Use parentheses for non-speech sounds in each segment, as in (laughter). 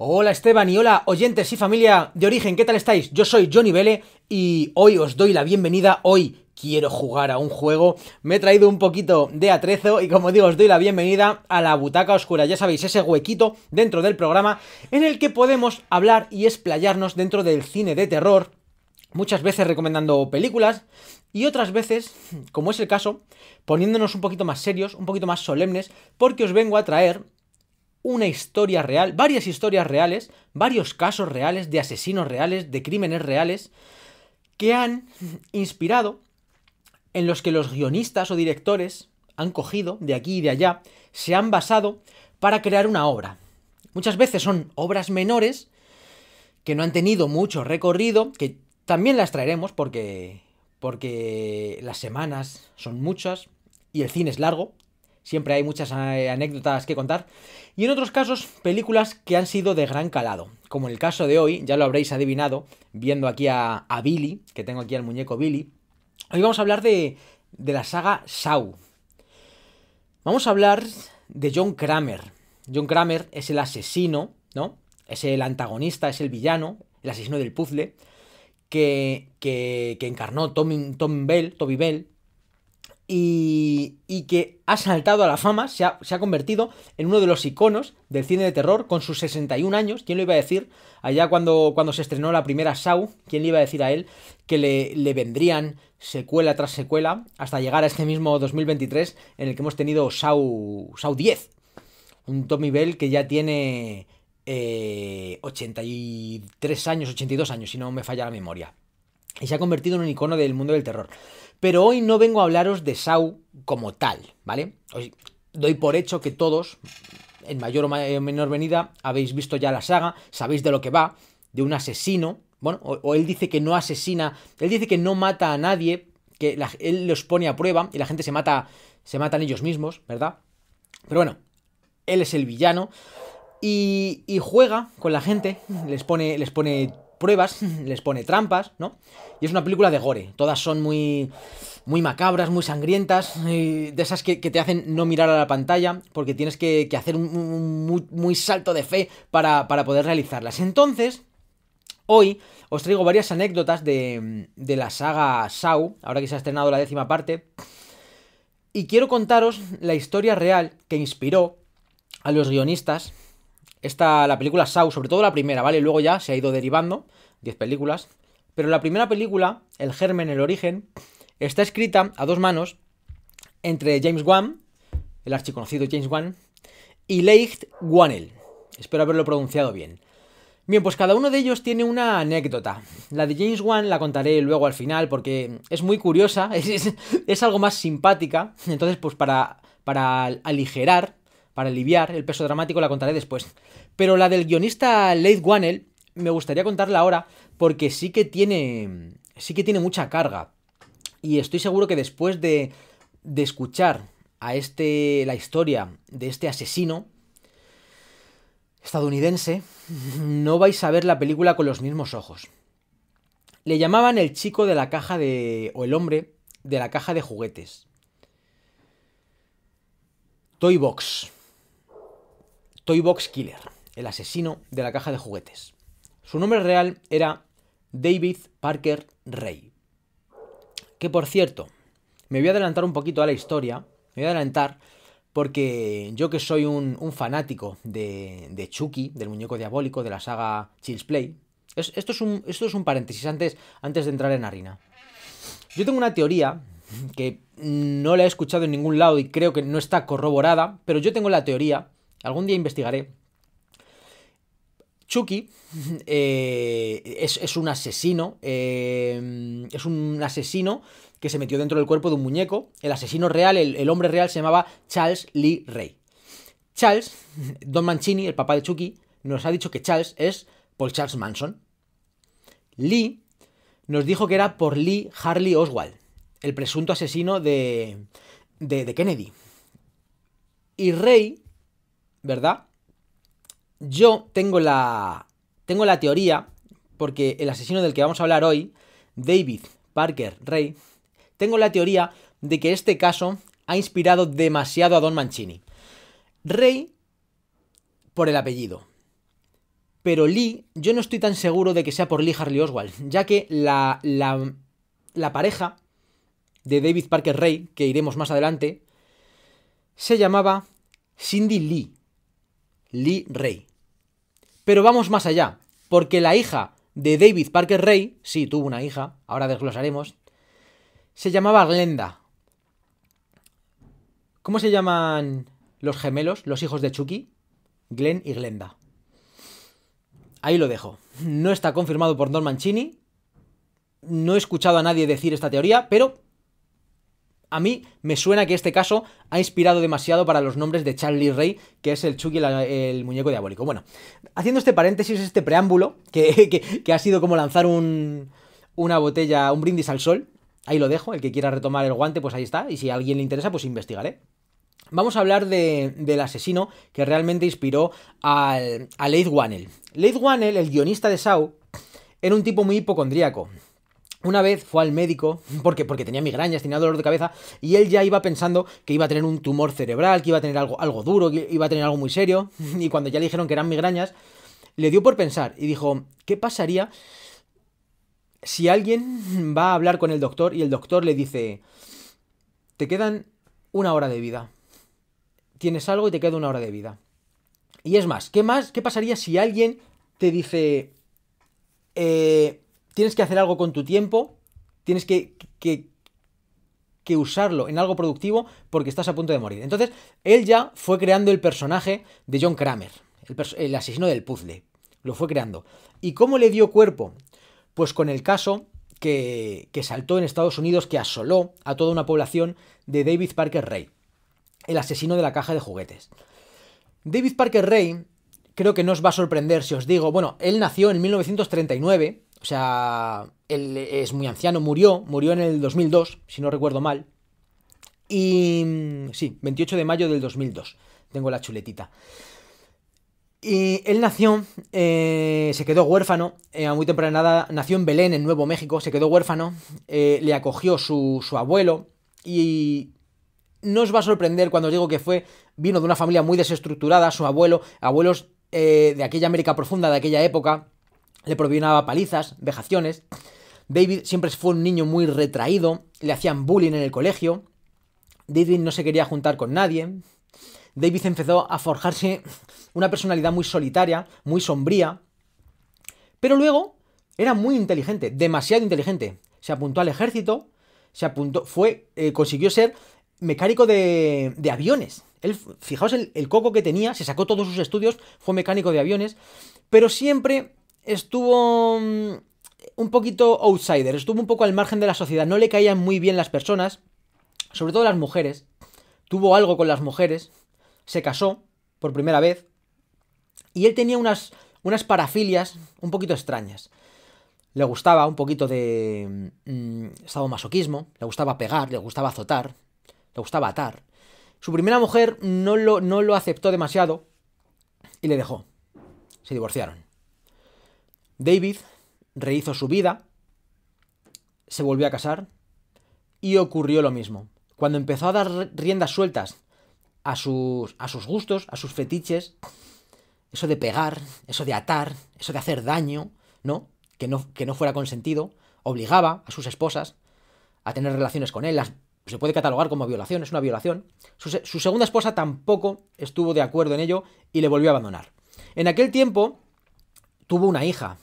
Hola Esteban y hola oyentes y familia de origen, ¿qué tal estáis? Yo soy Johnny Vele y hoy os doy la bienvenida, hoy quiero jugar a un juego. Me he traído un poquito de atrezo y como digo, os doy la bienvenida a la butaca oscura. Ya sabéis, ese huequito dentro del programa en el que podemos hablar y explayarnos dentro del cine de terror, muchas veces recomendando películas y otras veces, como es el caso, poniéndonos un poquito más serios, un poquito más solemnes, porque os vengo a traer una historia real, varias historias reales, varios casos reales de asesinos reales, de crímenes reales, que han (laughs) inspirado, en los que los guionistas o directores han cogido de aquí y de allá, se han basado para crear una obra. Muchas veces son obras menores que no han tenido mucho recorrido, que también las traeremos porque porque las semanas son muchas y el cine es largo, siempre hay muchas eh, anécdotas que contar, y en otros casos películas que han sido de gran calado, como en el caso de hoy, ya lo habréis adivinado, viendo aquí a, Billy, que tengo aquí al muñeco Billy, hoy vamos a hablar de, la saga Saw. Vamos a hablar de John Kramer. John Kramer es el asesino, ¿no? Es el antagonista, es el villano, el asesino del puzzle, que, que, encarnó Tom, Bell, Toby Bell, y, que ha saltado a la fama, se ha, convertido en uno de los iconos del cine de terror con sus 61 años. ¿Quién lo iba a decir? Allá cuando, cuando se estrenó la primera Saw, ¿quién le iba a decir a él que le, vendrían secuela tras secuela hasta llegar a este mismo 2023 en el que hemos tenido Saw, Saw 10? Un Tommy Bell que ya tiene eh, 83 años, 82 años, si no me falla la memoria. Y se ha convertido en un icono del mundo del terror. Pero hoy no vengo a hablaros de SAU como tal, ¿vale? Hoy doy por hecho que todos, en mayor o menor venida, habéis visto ya la saga, sabéis de lo que va, de un asesino, bueno, o, él dice que no asesina, él dice que no mata a nadie, que él los pone a prueba y la gente se mata, se matan ellos mismos, ¿verdad? Pero bueno, él es el villano y, y juega con la gente, les pone, les pone pruebas, (laughs) les pone trampas, ¿no? Y es una película de gore. Todas son muy, muy macabras, muy sangrientas, de esas que, te hacen no mirar a la pantalla, porque tienes que, hacer un, muy, salto de fe para, poder realizarlas. Entonces, hoy os traigo varias anécdotas de, de la saga Saw, ahora que se ha estrenado la décima parte. Y quiero contaros la historia real que inspiró a los guionistas esta, la película Saw, sobre todo la primera, ¿vale? Luego ya se ha ido derivando, 10 películas. Pero la primera película, El germen, el origen, está escrita a dos manos entre James Wan, el archiconocido James Wan, y Leicht Wanel. Espero haberlo pronunciado bien. Bien, pues cada uno de ellos tiene una anécdota. La de James Wan la contaré luego al final porque es muy curiosa, (laughs) es, es algo más simpática. Entonces, pues para, para aligerar para aliviar el peso dramático, la contaré después. Pero la del guionista Leith Whannell me gustaría contarla ahora porque sí que tiene, sí que tiene mucha carga. Y estoy seguro que después de, de escuchar a este, la historia de este asesino estadounidense, no vais a ver la película con los mismos ojos. Le llamaban el chico de la caja de... o el hombre de la caja de juguetes. Toy Box. Box Killer, el asesino de la caja de juguetes. Su nombre real era David Parker Ray. Que por cierto, me voy a adelantar un poquito a la historia, me voy a adelantar porque yo que soy un, fanático de, Chucky, del muñeco diabólico, de la saga Chills Play, esto, es un, esto es un paréntesis antes, antes de entrar en harina. Yo tengo una teoría que no la he escuchado en ningún lado y creo que no está corroborada, pero yo tengo la teoría Algún día investigaré. Chucky (laughs) eh, es, un asesino. Eh, es un asesino que se metió dentro del cuerpo de un muñeco. El asesino real, el, hombre real, se llamaba Charles Lee Ray. Charles, (laughs) Don Mancini, el papá de Chucky, nos ha dicho que Charles es por Charles Manson. Lee nos dijo que era por Lee Harley Oswald, el presunto asesino de, de, de Kennedy. Y Ray ¿verdad? Yo tengo la, tengo la teoría, porque el asesino del que vamos a hablar hoy, David Parker Ray, tengo la teoría de que este caso ha inspirado demasiado a Don Mancini. Ray por el apellido. Pero Lee, yo no estoy tan seguro de que sea por Lee Harley Oswald, ya que la, la, la pareja de David Parker Ray, que iremos más adelante, se llamaba Cindy Lee. Lee Ray. Pero vamos más allá, porque la hija de David Parker Ray, sí, tuvo una hija, ahora desglosaremos, se llamaba Glenda. ¿Cómo se llaman los gemelos, los hijos de Chucky? Glenn y Glenda. Ahí lo dejo. No está confirmado por Norman Mancini. No he escuchado a nadie decir esta teoría, pero a mí me suena que este caso ha inspirado demasiado para los nombres de Charlie Ray, que es el Chucky, el muñeco diabólico. Bueno, haciendo este paréntesis, este preámbulo, (laughs) que, ha sido como lanzar un, una botella, un brindis al sol, ahí lo dejo, el que quiera retomar el guante, pues ahí está, y si a alguien le interesa, pues investigaré. Vamos a hablar del asesino que realmente inspiró a Leith Whannell. Leith Whannell, el guionista de Saw, era un tipo muy hipocondríaco. Una vez fue al médico, porque, porque tenía migrañas, tenía dolor de cabeza, y él ya iba pensando que iba a tener un tumor cerebral, que iba a tener algo, algo duro, que iba a tener algo muy serio, (laughs) y cuando ya le dijeron que eran migrañas, le dio por pensar y dijo, ¿qué pasaría si alguien va a hablar con el doctor y el doctor le dice, te quedan una hora de vida, tienes algo y te queda una hora de vida? Y es más, ¿qué más? ¿Qué pasaría si alguien te dice, eh tienes que hacer algo con tu tiempo, tienes que, que, usarlo en algo productivo porque estás a punto de morir. Entonces, él ya fue creando el personaje de John Kramer, el, asesino del puzzle. Lo fue creando. ¿Y cómo le dio cuerpo? Pues con el caso que, que, saltó en Estados Unidos, que asoló a toda una población de David Parker Ray, el asesino de la caja de juguetes. David Parker Ray, creo que no os va a sorprender si os digo, bueno, él nació en 1939, o sea, él es muy anciano, murió, murió en el 2002, si no recuerdo mal. Y mm, sí, 28 de mayo del 2002. Tengo la chuletita. Y él nació, eh, se quedó huérfano, eh, a muy temprana edad, nació en Belén, en Nuevo México, se quedó huérfano, eh, le acogió su, abuelo y no os va a sorprender cuando os digo que fue, vino de una familia muy desestructurada, su abuelo, abuelos de aquella América profunda, de aquella época, le provinaba palizas, vejaciones. David siempre fue un niño muy retraído, le hacían bullying en el colegio. David no se quería juntar con nadie. David empezó a forjarse una personalidad muy solitaria, muy sombría. Pero luego era muy inteligente, demasiado inteligente. Se apuntó al ejército, se apuntó, fue, eh, consiguió ser mecánico de, aviones. Él, fijaos el coco que tenía, se sacó todos sus estudios, fue mecánico de aviones, pero siempre estuvo mm, un poquito outsider, estuvo un poco al margen de la sociedad, no le caían muy bien las personas, sobre todo las mujeres, tuvo algo con las mujeres, se casó por primera vez, y él tenía unas, unas parafilias un poquito extrañas. Le gustaba un poquito de mm, estado masoquismo, le gustaba pegar, le gustaba azotar, le gustaba atar. Su primera mujer no lo, no lo aceptó demasiado y le dejó. Se divorciaron. David rehizo su vida, se volvió a casar y ocurrió lo mismo. Cuando empezó a dar riendas sueltas a sus, a sus gustos, a sus fetiches, eso de pegar, eso de atar, eso de hacer daño, ¿no? Que no, que no fuera consentido, obligaba a sus esposas a tener relaciones con él, las, se puede catalogar como violación, es una violación. su, segunda esposa tampoco estuvo de acuerdo en ello y le volvió a abandonar. En aquel tiempo tuvo una hija,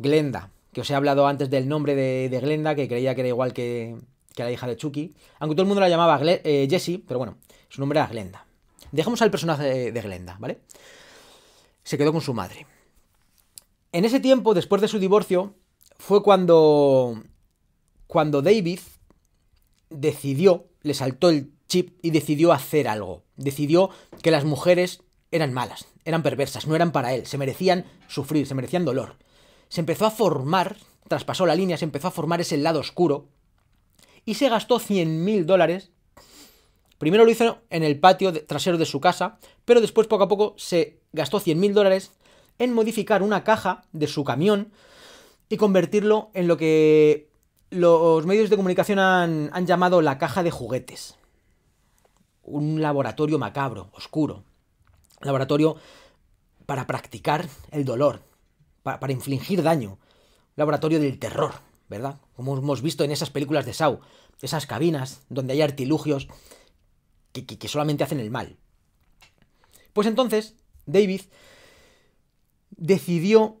Glenda, que os he hablado antes del nombre de, Glenda, que creía que era igual que, la hija de Chucky. Aunque todo el mundo la llamaba eh, Jessie, pero bueno, su nombre era Glenda. Dejamos al personaje de, de Glenda, ¿vale? Se quedó con su madre. En ese tiempo, después de su divorcio, fue cuando. cuando David decidió, le saltó el chip y decidió hacer algo. Decidió que las mujeres eran malas, eran perversas, no eran para él, se merecían sufrir, se merecían dolor se empezó a formar, traspasó la línea, se empezó a formar ese lado oscuro y se gastó 100.000 dólares. Primero lo hizo en el patio trasero de su casa, pero después poco a poco se gastó 100.000 dólares en modificar una caja de su camión y convertirlo en lo que los medios de comunicación han, han llamado la caja de juguetes. Un laboratorio macabro, oscuro. Laboratorio para practicar el dolor, para, infligir daño. Laboratorio del terror, ¿verdad? Como hemos visto en esas películas de Shaw, esas cabinas donde hay artilugios que, solamente hacen el mal. Pues entonces, David decidió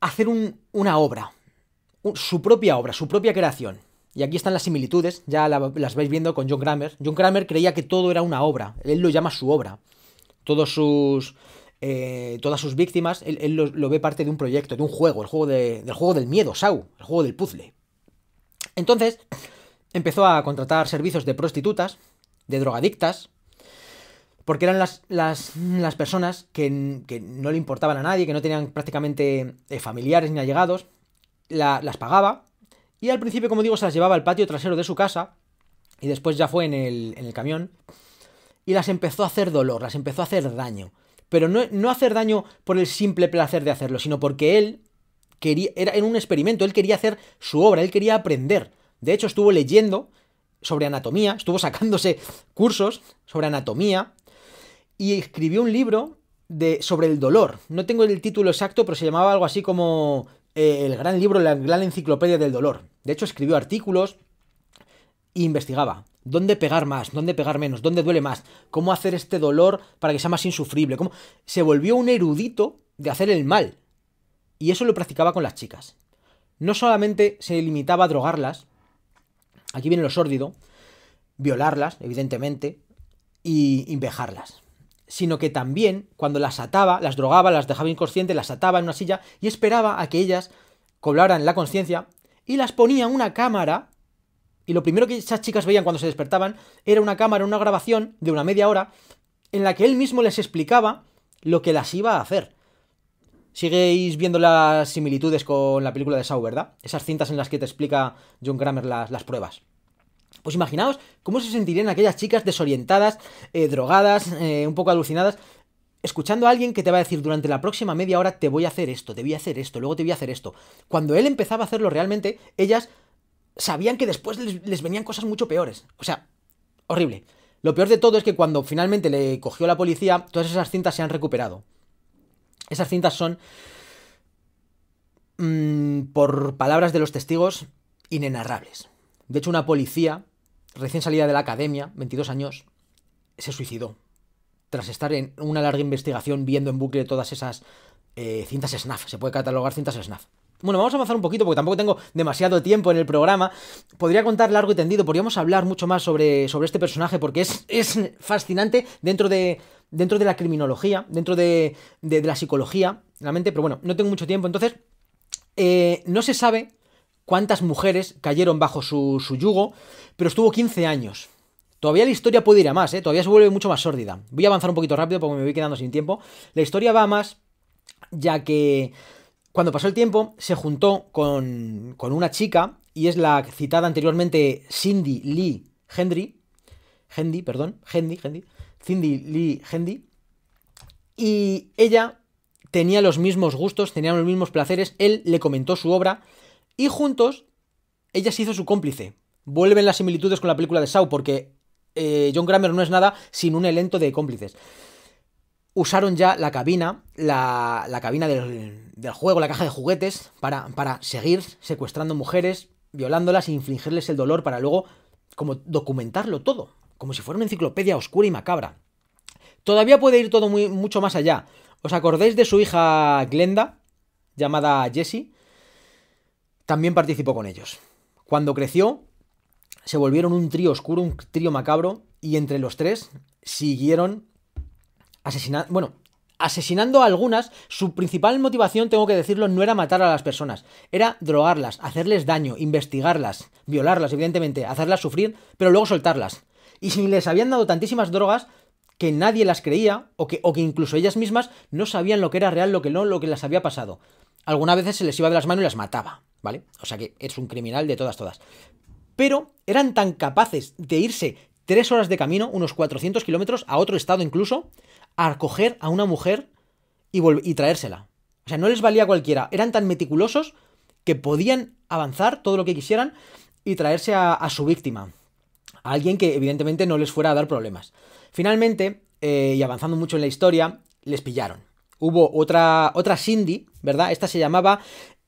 hacer una obra, su propia obra, su propia creación. Y aquí están las similitudes, ya las vais viendo con John Kramer. John Kramer creía que todo era una obra, él lo llama su obra. Todos sus, eh, todas sus víctimas, él, lo, ve parte de un proyecto, de un juego, el juego del juego del miedo, Sau, el juego del puzzle. Entonces, empezó a contratar servicios de prostitutas, de drogadictas, porque eran las, las, personas que, no le importaban a nadie, que no tenían prácticamente eh, familiares ni allegados, las pagaba y al principio, como digo, se las llevaba al patio trasero de su casa y después ya fue en el, en el camión y las empezó a hacer dolor, las empezó a hacer daño pero no, hacer daño por el simple placer de hacerlo, sino porque él quería, era en un experimento, él quería hacer su obra, él quería aprender. De hecho, estuvo leyendo sobre anatomía, estuvo sacándose cursos sobre anatomía y escribió un libro de, sobre el dolor. No tengo el título exacto, pero se llamaba algo así como eh, el gran libro, la gran enciclopedia del dolor. De hecho, escribió artículos e investigaba dónde pegar más, dónde pegar menos, dónde duele más, cómo hacer este dolor para que sea más insufrible. Se volvió un erudito de hacer el mal. Y eso lo practicaba con las chicas. No solamente se limitaba a drogarlas, aquí viene lo sórdido, violarlas, evidentemente, y invejarlas. Sino que también, cuando las ataba, las drogaba, las dejaba inconscientes, las ataba en una silla y esperaba a que ellas cobraran la conciencia y las ponía en una cámara y lo primero que esas chicas veían cuando se despertaban era una cámara, una grabación de una media hora en la que él mismo les explicaba lo que las iba a hacer. Sigueis viendo las similitudes con la película de sau ¿verdad? Esas cintas en las que te explica John Kramer las, las pruebas. Pues imaginaos cómo se sentirían aquellas chicas desorientadas, eh, drogadas, eh, un poco alucinadas, escuchando a alguien que te va a decir durante la próxima media hora te voy a hacer esto, te voy a hacer esto, luego te voy a hacer esto. Cuando él empezaba a hacerlo realmente, ellas sabían que después les, venían cosas mucho peores. O sea, horrible. Lo peor de todo es que cuando finalmente le cogió la policía, todas esas cintas se han recuperado. Esas cintas son, mm, por palabras de los testigos, inenarrables. De hecho, una policía, recién salida de la academia, 22 años, se suicidó. Tras estar en una larga investigación viendo en bucle todas esas eh, cintas SNAF. Se puede catalogar cintas SNAF. Bueno, vamos a avanzar un poquito porque tampoco tengo demasiado tiempo en el programa. Podría contar largo y tendido, podríamos hablar mucho más sobre, sobre este personaje porque es, fascinante dentro de, dentro de la criminología, dentro de, de, la psicología, realmente, pero bueno, no tengo mucho tiempo. Entonces, eh, no se sabe cuántas mujeres cayeron bajo su, su yugo, pero estuvo 15 años. Todavía la historia puede ir a más, ¿eh? todavía se vuelve mucho más sórdida. Voy a avanzar un poquito rápido porque me voy quedando sin tiempo. La historia va a más, ya que cuando pasó el tiempo, se juntó con, una chica, y es la citada anteriormente Cindy Lee Hendry, Hendy, perdón, Hendy, Hendy, Cindy Lee Hendy, y ella tenía los mismos gustos, tenían los mismos placeres, él le comentó su obra, y juntos, ella se hizo su cómplice. Vuelven las similitudes con la película de Shaw, porque eh, John Grammer no es nada sin un elenco de cómplices usaron ya la cabina, la, cabina del, juego, la caja de juguetes, para, seguir secuestrando mujeres, violándolas e infligirles el dolor para luego como documentarlo todo, como si fuera una enciclopedia oscura y macabra. Todavía puede ir todo mucho más allá. ¿Os acordáis de su hija Glenda, llamada Jessie? También participó con ellos. Cuando creció, se volvieron un trío oscuro, un trío macabro, y entre los tres siguieron bueno, asesinando a algunas, su principal motivación, tengo que decirlo, no era matar a las personas, era drogarlas, hacerles daño, investigarlas, violarlas, evidentemente, hacerlas sufrir, pero luego soltarlas. Y si les habían dado tantísimas drogas que nadie las creía, o que, o que incluso ellas mismas no sabían lo que era real, lo que no, lo que les había pasado. Algunas veces se les iba de las manos y las mataba, ¿vale? O sea que es un criminal de todas, todas. Pero eran tan capaces de irse tres horas de camino, unos 400 kilómetros, a otro estado incluso, a coger a una mujer y, y traérsela. O sea, no les valía cualquiera. Eran tan meticulosos que podían avanzar todo lo que quisieran y traerse a, su víctima. A alguien que evidentemente no les fuera a dar problemas. Finalmente, eh, y avanzando mucho en la historia, les pillaron. Hubo otra, otra Cindy, ¿verdad? Esta se llamaba...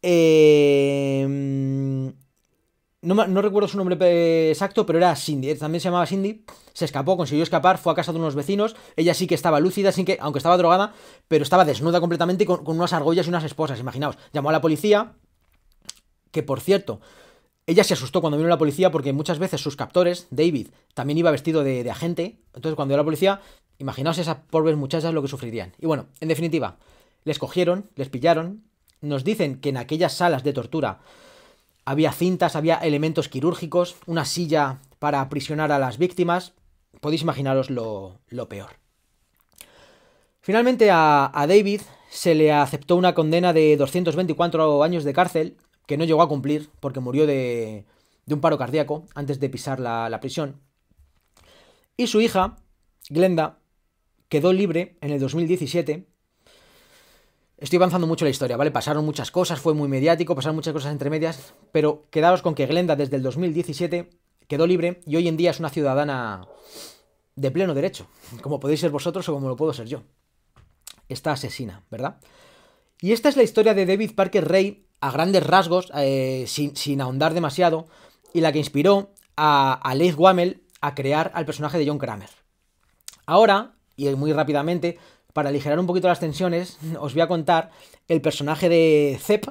Eh, no, recuerdo su nombre exacto, pero era Cindy, también se llamaba Cindy, se escapó, consiguió escapar, fue a casa de unos vecinos, ella sí que estaba lúcida, aunque estaba drogada, pero estaba desnuda completamente con, con unas argollas y unas esposas, imaginaos, llamó a la policía, que por cierto, ella se asustó cuando vino la policía porque muchas veces sus captores, David, también iba vestido de, agente, entonces cuando a la policía, imaginaos esas pobres muchachas lo que sufrirían. Y bueno, en definitiva, les cogieron, les pillaron, nos dicen que en aquellas salas de tortura, había cintas, había elementos quirúrgicos, una silla para aprisionar a las víctimas. Podéis imaginaros lo, peor. Finalmente a, David se le aceptó una condena de 224 años de cárcel, que no llegó a cumplir porque murió de, un paro cardíaco antes de pisar la, la, prisión. Y su hija, Glenda, quedó libre en el 2017 Estoy avanzando mucho la historia, ¿vale? Pasaron muchas cosas, fue muy mediático, pasaron muchas cosas entre medias, pero quedaos con que Glenda desde el 2017 quedó libre y hoy en día es una ciudadana de pleno derecho, (laughs) como podéis ser vosotros o como lo puedo ser yo. Esta asesina, ¿verdad? Y esta es la historia de David Parker Rey, a grandes rasgos, eh, sin, ahondar demasiado, y la que inspiró a, a Leith Wamel a crear al personaje de John Kramer. Ahora, y muy rápidamente, para aligerar un poquito las tensiones, (laughs) os voy a contar el personaje de cep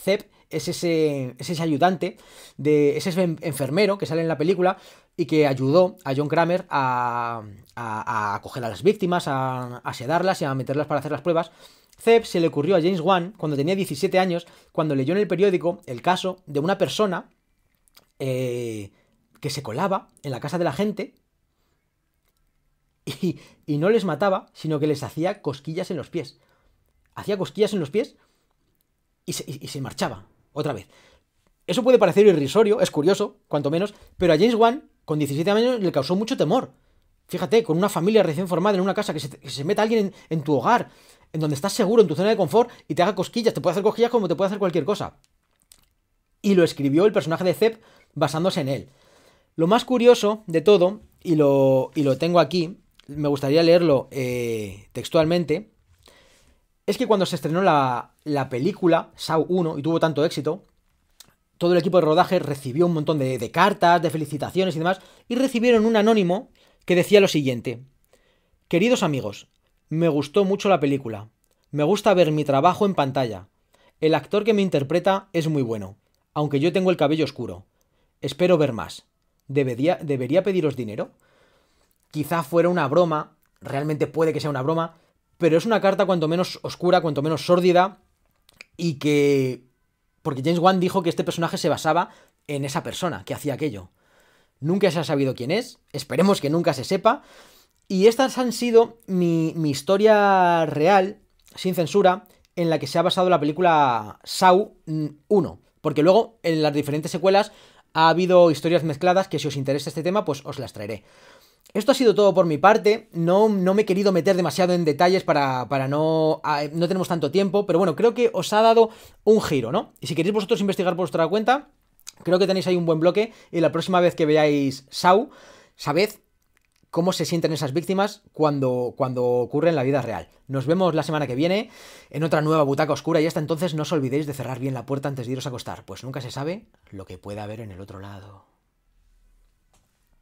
cep es ese, ese ayudante, de, ese enfermero que sale en la película y que ayudó a John Kramer a, a, a coger a las víctimas, a, sedarlas y a meterlas para hacer las pruebas. cep se le ocurrió a James Wan cuando tenía 17 años, cuando leyó en el periódico el caso de una persona eh, que se colaba en la casa de la gente y, no les mataba, sino que les hacía cosquillas en los pies. Hacía cosquillas en los pies y se, marchaba otra vez. Eso puede parecer irrisorio, es curioso, cuanto menos, pero a James Wan, con 17 años, le causó mucho temor. Fíjate, con una familia recién formada en una casa, que se, que meta alguien en, tu hogar, en donde estás seguro, en tu zona de confort, y te haga cosquillas, te puede hacer cosquillas como te puede hacer cualquier cosa. Y lo escribió el personaje de Zepp basándose en él. Lo más curioso de todo, y lo, y lo tengo aquí, me gustaría leerlo eh, textualmente, es que cuando se estrenó la, película, Saw 1, y tuvo tanto éxito, todo el equipo de rodaje recibió un montón de, cartas, de felicitaciones y demás, y recibieron un anónimo que decía lo siguiente. Queridos amigos, me gustó mucho la película. Me gusta ver mi trabajo en pantalla. El actor que me interpreta es muy bueno, aunque yo tengo el cabello oscuro. Espero ver más. ¿Debería, debería pediros dinero? quizá fuera una broma, realmente puede que sea una broma, pero es una carta cuanto menos oscura, cuanto menos sórdida, y que... Porque James Wan dijo que este personaje se basaba en esa persona que hacía aquello. Nunca se ha sabido quién es, esperemos que nunca se sepa. Y estas han sido mi, historia real, sin censura, en la que se ha basado la película Saw 1. Porque luego en las diferentes secuelas ha habido historias mezcladas que si os interesa este tema, pues os las traeré. Esto ha sido todo por mi parte, no, no me he querido meter demasiado en detalles para, no... Ah, no tenemos tanto tiempo, pero bueno, creo que os ha dado un giro, ¿no? Y si queréis vosotros investigar por vuestra cuenta, creo que tenéis ahí un buen bloque y la próxima vez que veáis Sau, sabed cómo se sienten esas víctimas cuando, cuando ocurre en la vida real. Nos vemos la semana que viene en otra nueva butaca oscura y hasta entonces no os olvidéis de cerrar bien la puerta antes de iros a acostar, pues nunca se sabe lo que puede haber en el otro lado.